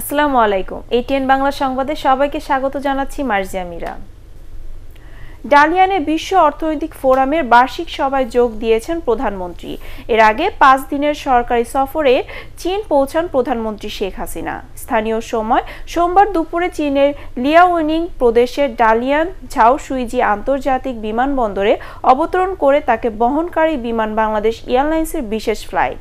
আসসালামু আলাইকুম এটিএন বাংলা সংবাদে সবাইকে স্বাগত জানাচ্ছি মার্জিয়া মিরা ডালিয়ানে বিশ্ব অর্থনৈতিক ফোরামের বার্ষিক সভায় যোগ দিয়েছেন প্রধানমন্ত্রী এর আগে পাঁচ দিনের সরকারি সফরে চীন পৌঁছান প্রধানমন্ত্রী শেখ হাসিনা স্থানীয় সময় সোমবার দুপুরে চীনের লিয়াওনিং প্রদেশের ডালিয়ান ঝাও সুইজি আন্তর্জাতিক বিমানবন্দরে অবতরণ করে তাকে বহনকারী বিমান বাংলাদেশ এয়ারলাইন্সের বিশেষ ফ্লাইট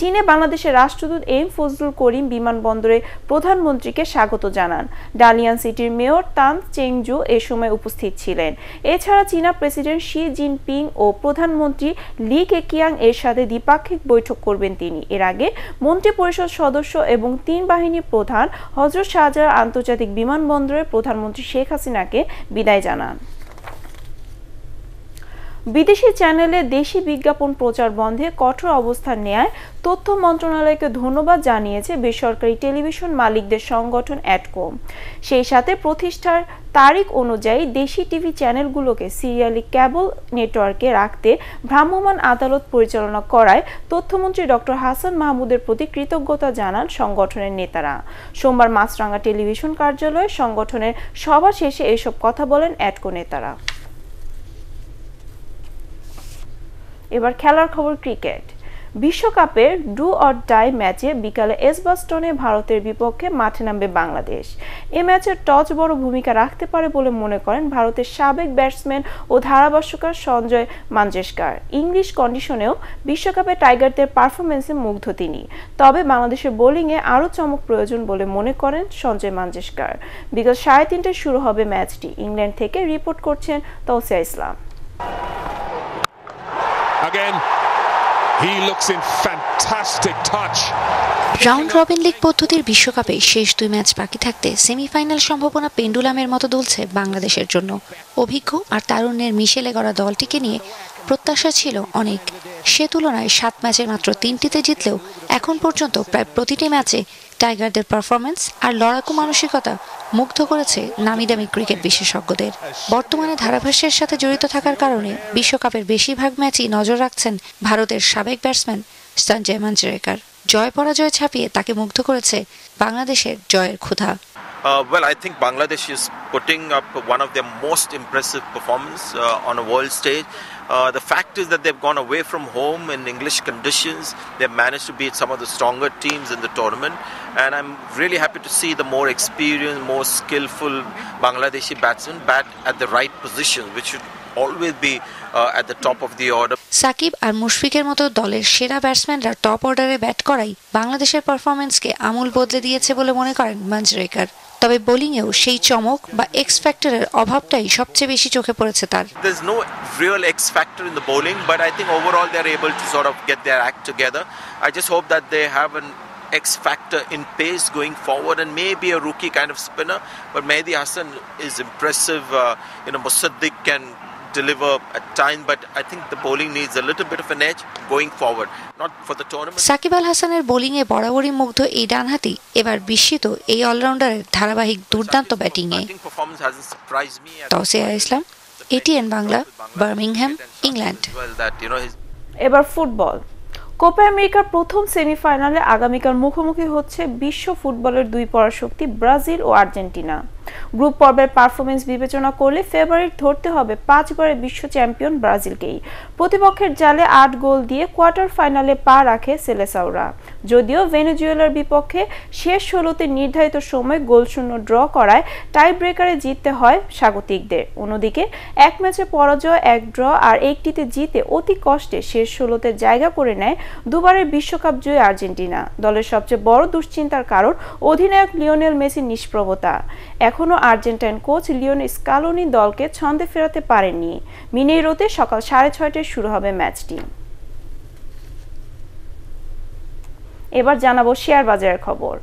চীনে বাংলাদেশের রাষ্ট্রদূত এম ফজলুল করিম বিমানবন্দরে প্রধানমন্ত্রীকে স্বাগত জানান ডালিয়ান সিটির মেয়র তান চেংজু এ সময় উপস্থিত ছিলেন এছাড়া চীনা প্রেসিডেন্ট শি জিনপিং ও প্রধানমন্ত্রী লি কেকিয়াং এর সাথে দ্বিপাক্ষিক বৈঠক করবেন তিনি এর আগে মন্ত্রী পরিষদ সদস্য এবং তিন বাহিনীর প্রধান হজরত শাহজাহান আন্তর্জাতিক বিমানবন্দরে প্রধানমন্ত্রী শেখ হাসিনাকে বিদায় জানান বিদেশি চ্যানেলে দেশি বিজ্ঞাপন প্রচার বন্ধে কঠোর অবস্থান নেয় তথ্য মন্ত্রণালয়কে ধন্যবাদ জানিয়েছে বেসরকারি টেলিভিশন মালিকদের সংগঠন অ্যাটকম সেই সাথে প্রতিষ্ঠার তারিখ অনুযায়ী দেশি টিভি চ্যানেলগুলোকে সিরিয়ালি ক্যাবল নেটওয়ার্কে রাখতে ভ্রাম্যমাণ আদালত পরিচালনা করায় তথ্যমন্ত্রী ডক্টর হাসান মাহমুদের প্রতি কৃতজ্ঞতা জানান সংগঠনের নেতারা সোমবার মাছরাঙ্গা টেলিভিশন কার্যালয়ে সংগঠনের সভা শেষে এসব কথা বলেন অ্যাটকো নেতারা এবার খেলার খবর ক্রিকেট বিশ্বকাপের ডু অর ডাই ম্যাচে বিকালে এসবাস্টনে ভারতের বিপক্ষে মাঠে নামবে বাংলাদেশ এ ম্যাচে টচ বড় ভূমিকা রাখতে পারে বলে মনে করেন ভারতের সাবেক ব্যাটসম্যান ও ধারাভাষ্যকার সঞ্জয় মাঞ্জেশকার ইংলিশ কন্ডিশনেও বিশ্বকাপে টাইগারদের পারফরমেন্সে মুগ্ধ তিনি তবে বাংলাদেশের বোলিংয়ে আরও চমক প্রয়োজন বলে মনে করেন সঞ্জয় মাঞ্জেশকার বিকাল সাড়ে তিনটায় শুরু হবে ম্যাচটি ইংল্যান্ড থেকে রিপোর্ট করছেন Tausia Islam Again, he looks in fantastic touch. Round robin league পদ্ধতির বিশ্বকাপে শেষ দুই ম্যাচ বাকি থাকতে সেমিফাইনাল সম্ভাবনা পেন্ডুলামের মতো দুলছে বাংলাদেশের জন্য অভিজ্ঞ আর তারুণ্যের মিশেলে গড়া দলটিকে নিয়ে প্রত্যাশা ছিল অনেক সে তুলনায় সাত ম্যাচে মাত্র তিনটিতে জিতলেও এখন পর্যন্ত প্রায় প্রতিটি ম্যাচে টাইগারদের পারফরমেন্স আর লড়াকু মানসিকতা মুগ্ধ করেছে নামি দামি ক্রিকেট বিশেষজ্ঞদের বর্তমানে ধারাভাষ্যের সাথে জড়িত থাকার কারণে বিশ্বকাপের বেশিরভাগ ম্যাচই নজর রাখছেন ভারতের সাবেক ব্যাটসম্যান সঞ্জয় মাঞ্জরেকার জয় পরাজয় ছাপিয়ে তাকে মুগ্ধ করেছে বাংলাদেশের জয়ের ক্ষুধা Uh, well, I think Bangladesh is putting up one of their most impressive performances uh, on a world stage. Uh, the fact is that they've gone away from home in English conditions. They've managed to beat some of the stronger teams in the tournament, and I'm really happy to see the more experienced, more skillful Bangladeshi batsmen bat at the right position, which should always be uh, at the top of the order. Shakib আর মুশফিকের মতো দলের সেরা ব্যাটসম্যানরা top অর্ডারে bat করাই বাংলাদেশের পারফরমেন্সকে আমূল বদলে দিয়েছে বলে মনে করেন মাঞ্জরেকার তবে বোলিংয়েও সেই চমক বা এক্স ফ্যাক্টরের অভাবটাই সবচেয়ে বেশি চোখে পড়েছে তার There's no real X factor in the bowling but I think overall they're able to sort of get their act together. I just hope that they have an X factor in pace going forward and maybe a rookie kind of spinner but Mehdi Hassan is impressive uh, you know Musaddiq can deliver at time, but I think the bowling needs a little bit of an edge going forward, not for the tournament. Shakib আল হাসানের বোলিংয়ে বরাবরই মুগ্ধ এই ডানহাতি এবার বিস্মিত এই অলরাউন্ডারের ধারাবাহিক দুর্দান্ত ব্যাটিংয়ে Tausia Islam ATN Bangla Birmingham England এবার ফুটবল কোপা আমেরিকার প্রথম সেমিফাইনালে আগামীকাল মুখোমুখি হচ্ছে বিশ্ব ফুটবলের দুই পরাশক্তি ব্রাজিল ও আর্জেন্টিনা গ্রুপ পর্বের পারফরমেন্স বিবেচনা করলে ফেভারিট ধরতে হবে পাঁচবারের বিশ্ব চ্যাম্পিয়ন ব্রাজিলকেই প্রতিপক্ষের জালে আট গোল দিয়ে কোয়ার্টার ফাইনালে পা রাখে সেলেসাওরা যদিও ভেনেজুয়েলার বিপক্ষে শেষ ষোলোতে নির্ধারিত সময় গোলশূন্য ড্র করায় টাই ব্রেকারে জিততে হয় স্বাগতিকদের অন্যদিকে এক ম্যাচে পরাজয় এক ড্র আর একটিতে জিতে অতি কষ্টে শেষ ষোলোতে জায়গা করে নেয় দুবারের বিশ্বকাপ জয়ী আর্জেন্টিনা দলের সবচেয়ে বড় দুশ্চিন্তার কারণ অধিনায়ক লিওনেল মেসির নিষ্প্রভতা এখনও আর্জেন্টাইন কোচ লিওন স্কালোনি দলকে ছন্দে ফেরাতে পারেননি মিনেরোতে সকাল সাড়ে ছয়টায় শুরু হবে ম্যাচটি এবার জানাবো শেয়ার বাজারের খবর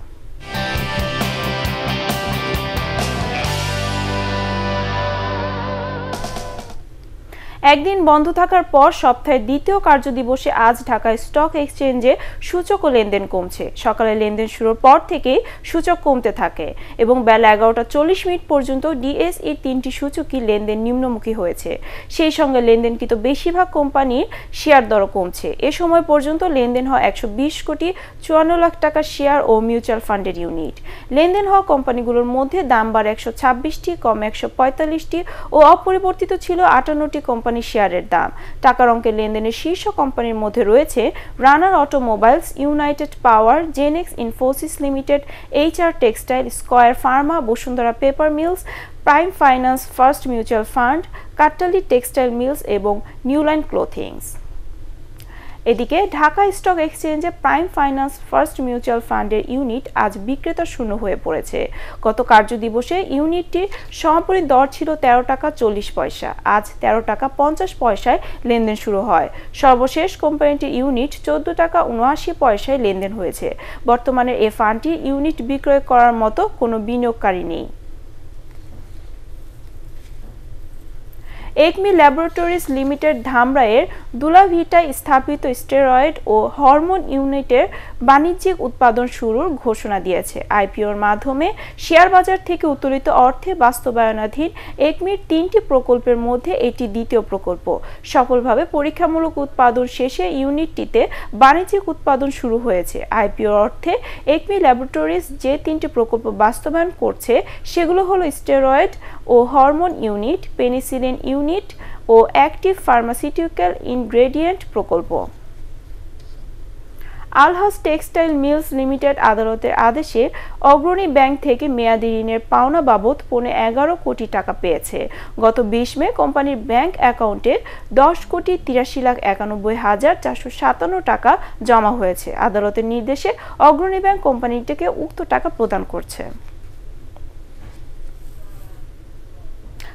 একদিন বন্ধ থাকার পর সপ্তাহের দ্বিতীয় কার্যদিবসে আজ ঢাকায় স্টক এক্সচেঞ্জে সূচক ও লেনদেন কমছে সকালে লেনদেন শুরুর পর থেকেই সূচক কমতে থাকে এবং বেলা এগারোটা চল্লিশ মিনিট পর্যন্ত ডিএসই তিনটি সূচকই লেনদেন নিম্নমুখী হয়েছে সেই সঙ্গে লেনদেনকৃত বেশিরভাগ কোম্পানির শেয়ার দরও কমছে এ সময় পর্যন্ত লেনদেন হয় একশো বিশ কোটি চুয়ান্ন লাখ টাকা শেয়ার ও মিউচুয়াল ফান্ডের ইউনিট লেনদেন হওয়া কোম্পানিগুলোর মধ্যে দাম বাড়ে একশো ছাব্বিশটি কম একশো পঁয়তাল্লিশটি ও অপরিবর্তিত ছিল আটান্নটি কোম্পানি কোম্পানি শেয়ারের দাম টাকার অঙ্কের লেনদেনের শীর্ষ কোম্পানির মধ্যে রয়েছে Runner Automobiles United Power Genex Infosys Limited H R Textile Square Pharma Bashundhara Paper Mills Prime Finance First Mutual Fund Kattali Textile Mills এবং নিউল্যান্ড ক্লোথিংস এদিকে ঢাকা স্টক এক্সচেঞ্জে প্রাইম ফাইন্যান্স ফার্স্ট মিউচুয়াল ফান্ডের ইউনিট আজ বিক্রেতা শূন্য হয়ে পড়েছে গত কার্যদিবসে ইউনিটটির সমাপনী দর ছিল তেরো টাকা চল্লিশ পয়সা আজ তেরো টাকা পঞ্চাশ পয়সায় লেনদেন শুরু হয় সর্বশেষ কোম্পানিটির ইউনিট চোদ্দ টাকা উনআশি পয়সায় লেনদেন হয়েছে বর্তমানে এ ফান্ডটি ইউনিট বিক্রয় করার মতো কোনো বিনিয়োগকারী নেই একমি ল্যাবরেটরিজ লিমিটেড ধামরায়ের দুলাভিটায় স্থাপিত স্টেরয়েড ও হরমোন ইউনিটের বাণিজ্যিক উৎপাদন শুরুর ঘোষণা দিয়েছে আইপিওর মাধ্যমে শেয়ার বাজার থেকে উত্তোলিত অর্থে বাস্তবায়নাধীন একমির তিনটি প্রকল্পের মধ্যে এটি দ্বিতীয় প্রকল্প সফলভাবে পরীক্ষামূলক উৎপাদন শেষে ইউনিটটিতে বাণিজ্যিক উৎপাদন শুরু হয়েছে আইপিও অর্থে একমি ল্যাবরেটরিজ যে তিনটি প্রকল্প বাস্তবায়ন করছে সেগুলো হলো স্টেরয়েড ও হরমোন ইউনিট পেনিসিলিন ইউনিট ও অ্যাক্টিভ ফার্মাসিউটিক্যাল ইনগ্রেডিয়েন্ট প্রকল্প আলহাস টেক্সটাইল মিলস লিমিটেড আদালতের আদেশে অগ্রণী ব্যাংক থেকে মেয়াদী ঋণের পাওনা বাবদ পৌনে এগারো কোটি টাকা পেয়েছে গত বিশ মে কোম্পানির ব্যাংক অ্যাকাউন্টে দশ কোটি তিরাশি লাখ একানব্বই হাজার চারশো সাতান্ন টাকা জমা হয়েছে আদালতের নির্দেশে অগ্রণী ব্যাংক কোম্পানিটিকে উক্ত টাকা প্রদান করছে